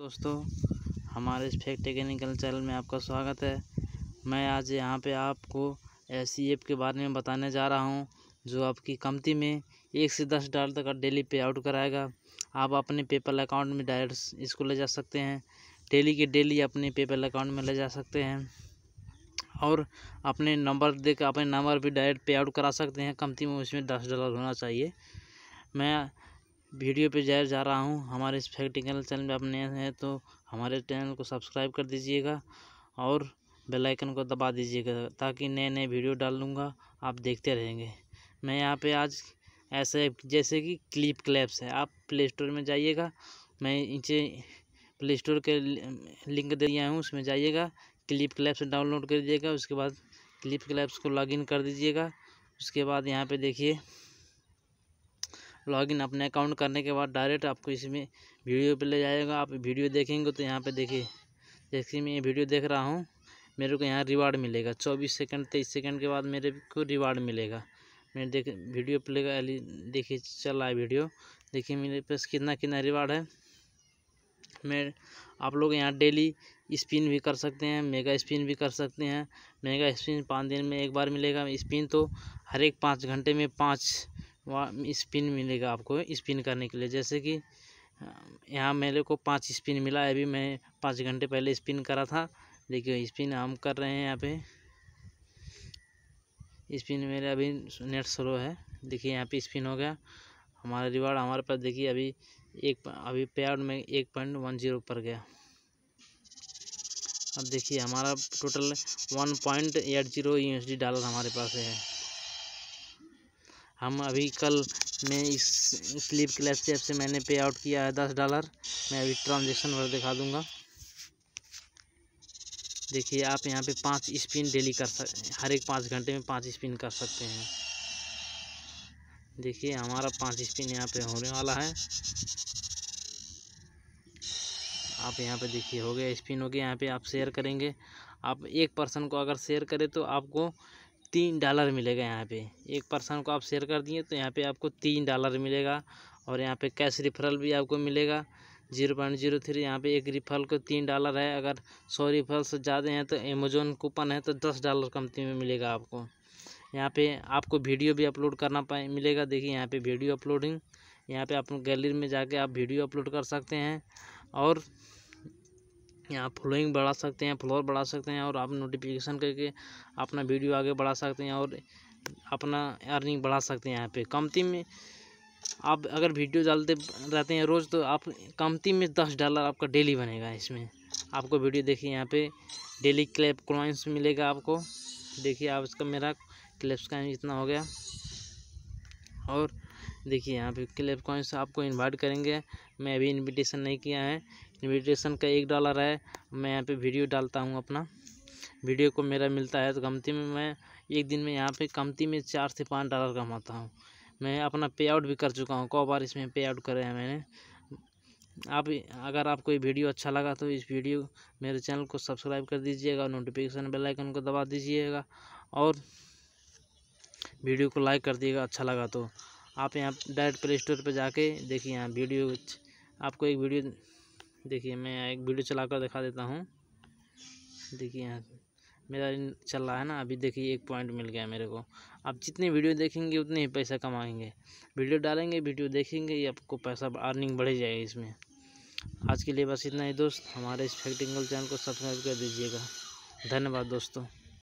दोस्तों हमारे इस फेक टेक्निकल चैनल में आपका स्वागत है मैं आज यहाँ पे आपको ऐसी ऐप के बारे में बताने जा रहा हूँ जो आपकी कमती में एक से दस डॉलर तक डेली पे आउट कराएगा आप अपने पेपल अकाउंट में डायरेक्ट इसको ले जा सकते हैं डेली के डेली अपने पेपल अकाउंट में ले जा सकते हैं और अपने नंबर देकर अपने नंबर भी डायरेक्ट पे आउट करा सकते हैं कमती में उसमें दस डॉलर होना चाहिए मैं वीडियो पे जाहिर जा रहा हूँ हमारे इस फैक्टिकल चैनल में आप नए हैं तो हमारे चैनल को सब्सक्राइब कर दीजिएगा और बेल आइकन को दबा दीजिएगा ताकि नए नए वीडियो डाल लूँगा आप देखते रहेंगे मैं यहाँ पे आज ऐसे जैसे कि क्लिप क्लैप्स है आप प्ले स्टोर में जाइएगा मैं नीचे प्ले स्टोर के लिंक दे दिया हूँ उसमें जाइएगा क्लिप क्लैप्स डाउनलोड कर दीजिएगा उसके बाद क्लिप क्लैप्स को इन कर दीजिएगा उसके बाद यहाँ पर देखिए लॉगिन अपने अकाउंट करने के बाद डायरेक्ट आपको इसमें वीडियो पे ले जाएगा आप वीडियो देखेंगे तो यहाँ पे देखिए जैसे मैं ये वीडियो देख रहा हूँ मेरे को यहाँ रिवार्ड मिलेगा चौबीस सेकंड तेईस सेकंड के बाद मेरे को रिवार्ड मिलेगा मैं देख वीडियो प्ले का देखिए चल रहा है वीडियो देखिए मेरे पास कितना कितना रिवार्ड है मैं आप लोग यहाँ डेली स्पिन भी कर सकते हैं मेगा स्पिन भी कर सकते हैं मेगा स्पिन पाँच दिन में एक बार मिलेगा स्पिन तो हर एक पाँच घंटे में पाँच वहाँ स्पिन मिलेगा आपको स्पिन करने के लिए जैसे कि यहाँ मेरे को पाँच स्पिन मिला अभी मैं पाँच घंटे पहले स्पिन करा था देखिए स्पिन हम कर रहे हैं यहाँ पे स्पिन मेरे अभी नेट स्लो है देखिए यहाँ पे स्पिन हो गया हमारा रिवार्ड हमारे पास देखिए अभी एक अभी पे में एक पॉइंट वन जीरो पर गया अब देखिए हमारा total one point eight zero U dollar हमारे पास है हम अभी कल मैं इस स्लीप क्लैश ऐप से मैंने पे आउट किया है दस डॉलर मैं अभी ट्रांजेक्शन भर दिखा दूँगा देखिए आप यहाँ पे पाँच स्पिन डेली कर सक हर एक पाँच घंटे में पाँच स्पिन कर सकते हैं देखिए हमारा पाँच स्पिन यहाँ पे होने वाला है आप यहाँ पे देखिए हो गया स्पिन हो गया यहाँ पे आप शेयर करेंगे आप एक पर्सन को अगर शेयर करें तो आपको तीन डॉलर मिलेगा यहाँ पे एक पर्सन को आप शेयर कर दिए तो यहाँ पे आपको तीन डॉलर मिलेगा और यहाँ पे कैश रिफरल भी आपको मिलेगा जीरो पॉइंट जीरो थ्री यहाँ पर एक रिफल को तीन डॉलर है अगर सौ रिफल से ज़्यादा हैं तो अमेजोन कूपन है तो दस डॉलर कंपनी में मिलेगा आपको यहाँ पे आपको वीडियो भी अपलोड करना पाए मिलेगा देखिए यहाँ पे वीडियो अपलोडिंग यहाँ पे आप गैलरी में जाके आप वीडियो अपलोड कर सकते हैं और यहाँ फॉलोइंग बढ़ा सकते हैं फॉलोअर बढ़ा सकते हैं और आप नोटिफिकेशन करके अपना वीडियो आगे बढ़ा सकते हैं और अपना अर्निंग बढ़ा सकते हैं यहाँ पे कमती में आप अगर वीडियो डालते रहते हैं रोज़ तो आप कमती में दस डॉलर आपका डेली बनेगा इसमें आपको वीडियो देखिए यहाँ पे डेली क्लैप क्लाइंस मिलेगा आपको देखिए आप इसका मेरा क्लैप्स का इतना हो गया और देखिए यहाँ पे क्लैप कॉइन्स आपको इनवाइट करेंगे मैं अभी इनविटेशन नहीं किया है इन्विटेशन का एक डॉलर है मैं यहाँ पे वीडियो डालता हूँ अपना वीडियो को मेरा मिलता है तो कमती में मैं एक दिन में यहाँ पे कमती में चार से पाँच डॉलर कमाता हूँ मैं अपना पे आउट भी कर चुका हूँ कौ बार इसमें पे आउट करे हैं मैंने आप अगर आपको ये वीडियो अच्छा लगा तो इस वीडियो मेरे चैनल को सब्सक्राइब कर दीजिएगा नोटिफिकेशन बेल आइकन को दबा दीजिएगा और वीडियो को लाइक कर दिएगा अच्छा लगा तो आप यहाँ डायरेक्ट प्ले स्टोर पर जाके देखिए यहाँ वीडियो आपको एक वीडियो देखिए मैं एक वीडियो चला कर दिखा देता हूँ देखिए यहाँ मेरा चल रहा है ना अभी देखिए एक पॉइंट मिल गया मेरे को आप जितने वीडियो देखेंगे उतने ही पैसा कमाएंगे वीडियो डालेंगे वीडियो देखेंगे ये आपको पैसा अर्निंग बढ़ जाएगी इसमें आज के लिए बस इतना ही दोस्त हमारे इस फैक्टिंगल चैनल को सब्सक्राइब कर दीजिएगा धन्यवाद दोस्तों